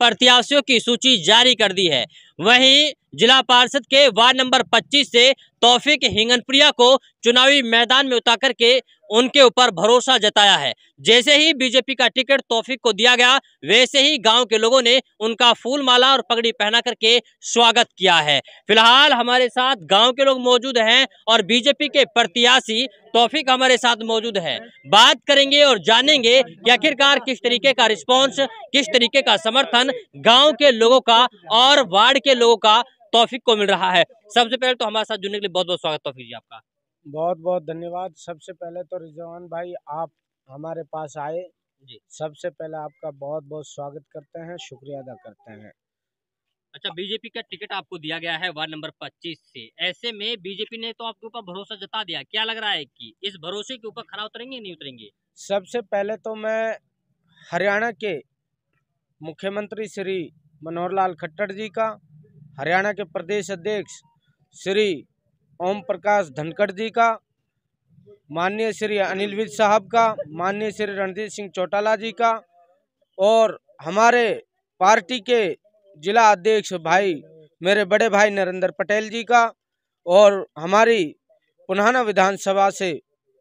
प्रत्याशियों की सूची जारी कर दी है वहीं जिला पार्षद के वार्ड नंबर 25 से तौफिक हिंगनप्रिया को चुनावी मैदान में उतार करके उनके ऊपर भरोसा जताया है जैसे ही बीजेपी का टिकट तौफिक को दिया गया वैसे ही गांव के लोगों ने उनका फूल माला और पगड़ी पहना करके स्वागत किया है फिलहाल हमारे साथ गांव के लोग मौजूद हैं और बीजेपी के प्रत्याशी तौफिक हमारे साथ मौजूद है बात करेंगे और जानेंगे कि आखिरकार किस तरीके का रिस्पॉन्स किस तरीके का समर्थन गाँव के लोगों का और वार्ड के लोगों का तोफिक को मिल रहा है सबसे पहले तो हमारे साथ जुड़ने के लिए बहुत बहुत स्वागत तोफिक जी आपका बहुत बहुत धन्यवाद सबसे पहले तो रिजवान भाई आप हमारे पास आए जी सबसे पहले आपका बहुत बहुत स्वागत करते हैं शुक्रिया अदा करते हैं अच्छा बीजेपी का टिकट आपको दिया गया है वार्ड नंबर 25 से ऐसे में बीजेपी ने तो आपके ऊपर भरोसा जता दिया क्या लग रहा है कि इस भरोसे के ऊपर खरा उतरेंगे नहीं उतरेंगे सबसे पहले तो मैं हरियाणा के मुख्यमंत्री श्री मनोहर लाल खट्टर जी का हरियाणा के प्रदेश अध्यक्ष श्री ओम प्रकाश धनखड़ जी का माननीय श्री अनिल विज साहब का माननीय श्री रणजीत सिंह चौटाला जी का और हमारे पार्टी के जिला अध्यक्ष भाई मेरे बड़े भाई नरेंद्र पटेल जी का और हमारी पुनहाना विधानसभा से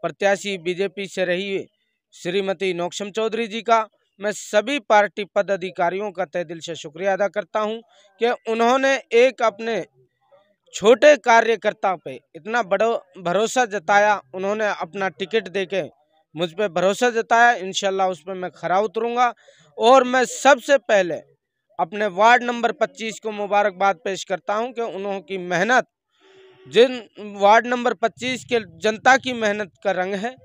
प्रत्याशी बीजेपी से रही श्रीमती नौक्षम चौधरी जी का मैं सभी पार्टी पदाधिकारियों का तय दिल से शुक्रिया अदा करता हूं कि उन्होंने एक अपने छोटे कार्यकर्ता पे इतना बड़ा भरोसा जताया उन्होंने अपना टिकट देके मुझ पर भरोसा जताया इन उस पर मैं खरा उतरूँगा और मैं सबसे पहले अपने वार्ड नंबर 25 को मुबारकबाद पेश करता हूं कि उन्होंने मेहनत जिन वार्ड नंबर 25 के जनता की मेहनत का रंग है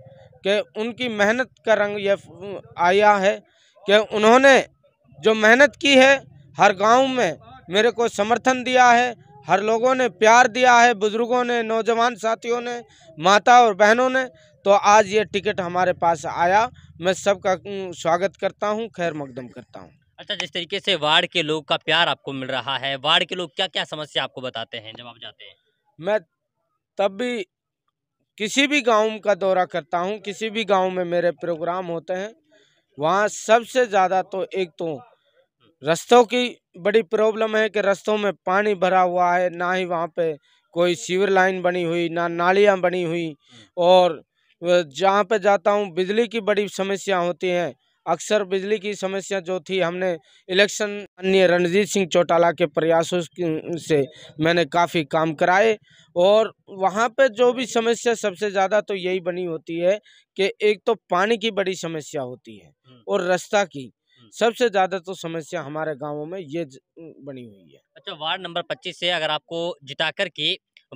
कि उनकी मेहनत का रंग यह आया है कि उन्होंने जो मेहनत की है हर गांव में मेरे को समर्थन दिया है हर लोगों ने प्यार दिया है बुज़ुर्गों ने नौजवान साथियों ने माता और बहनों ने तो आज ये टिकट हमारे पास आया मैं सबका स्वागत करता हूँ खैर मकदम करता हूँ अच्छा जिस तरीके से वार्ड के लोग का प्यार आपको मिल रहा है वार्ड के लोग क्या क्या समस्या आपको बताते हैं जब आप जाते हैं मैं तब भी किसी भी गांव का दौरा करता हूं किसी भी गांव में मेरे प्रोग्राम होते हैं वहाँ सबसे ज़्यादा तो एक तो रस्तों की बड़ी प्रॉब्लम है कि रस्तों में पानी भरा हुआ है ना ही वहाँ पे कोई सीवर लाइन बनी हुई ना नालियाँ बनी हुई और जहाँ पे जाता हूँ बिजली की बड़ी समस्या होती है अक्सर बिजली की समस्या जो थी हमने इलेक्शन अन्य रणजीत सिंह चौटाला के प्रयासों से मैंने काफ़ी काम कराए और वहाँ पे जो भी समस्या सबसे ज़्यादा तो यही बनी होती है कि एक तो पानी की बड़ी समस्या होती है और रास्ता की सबसे ज्यादा तो समस्या हमारे गाँव में ये बनी हुई है अच्छा वार्ड नंबर पच्चीस से अगर आपको जिता करके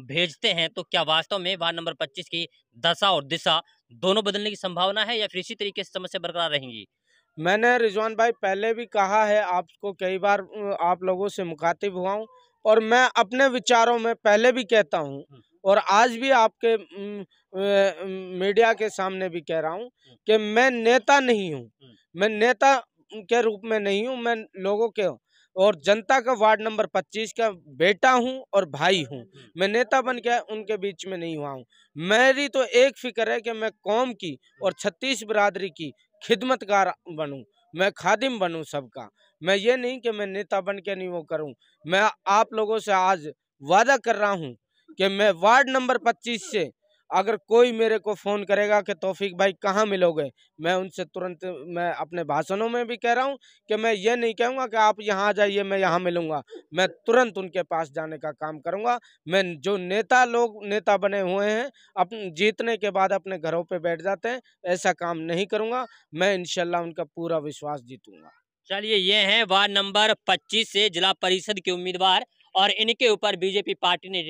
भेजते हैं तो क्या वास्तव में वार्ड नंबर 25 की दशा और दिशा दोनों बदलने की संभावना है या फिर इसी तरीके से समस्या बरकरार रहेंगी मैंने रिजवान भाई पहले भी कहा है आपको कई बार आप लोगों से मुखातिब हुआ हूँ और मैं अपने विचारों में पहले भी कहता हूँ और आज भी आपके मीडिया के सामने भी कह रहा हूँ हम्म। कि मैं नेता नहीं हूँ हम्म। मैं नेता के रूप में नहीं हूँ मैं लोगों के और जनता का वार्ड नंबर 25 का बेटा हूं और भाई हूं हम्म, मैं नेता बन के उनके बीच में नहीं हुआ हूं मेरी तो एक फिक्र है कि मैं कौम की और छत्तीस बरदरी की खिदमतकार बनूं मैं खादिम बनूं सबका मैं ये नहीं कि मैं नेता बन के नहीं वो करूं मैं आप लोगों से आज वादा कर रहा हूं कि मैं वार्ड नंबर पच्चीस से अगर कोई मेरे को फ़ोन करेगा कि तौफीक भाई कहाँ मिलोगे मैं उनसे तुरंत मैं अपने भाषणों में भी कह रहा हूँ कि मैं ये नहीं कहूँगा कि आप यहाँ जाइए मैं यहाँ मिलूँगा मैं तुरंत उनके पास जाने का काम करूँगा मैं जो नेता लोग नेता बने हुए हैं अप जीतने के बाद अपने घरों पर बैठ जाते हैं ऐसा काम नहीं करूँगा मैं इनशाला उनका पूरा विश्वास जीतूँगा चलिए ये हैं वार्ड नंबर पच्चीस से जिला परिषद के उम्मीदवार और इनके ऊपर बीजेपी पार्टी ने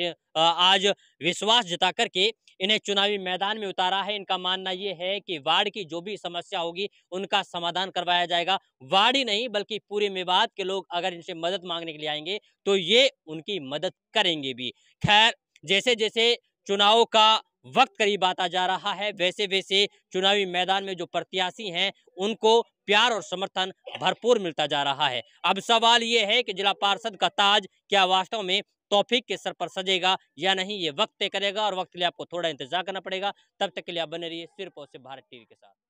आज विश्वास जता करके इन्हें चुनावी मैदान में उतारा है इनका मानना ये है कि वार्ड की जो भी समस्या होगी उनका समाधान करवाया जाएगा वार्ड ही नहीं बल्कि पूरे मेवात के लोग अगर इनसे मदद मांगने के लिए आएंगे तो ये उनकी मदद करेंगे भी खैर जैसे जैसे चुनाव का वक्त करीब आता जा रहा है वैसे वैसे चुनावी मैदान में जो प्रत्याशी हैं उनको प्यार और समर्थन भरपूर मिलता जा रहा है अब सवाल ये है कि जिला पार्षद का ताज क्या वास्तव में तोफिक के सर पर सजेगा या नहीं ये वक्त तय करेगा और वक्त के लिए आपको थोड़ा इंतजार करना पड़ेगा तब तक के लिए आप बने रहिए सिर्फ और सिर्फ भारत टीवी के साथ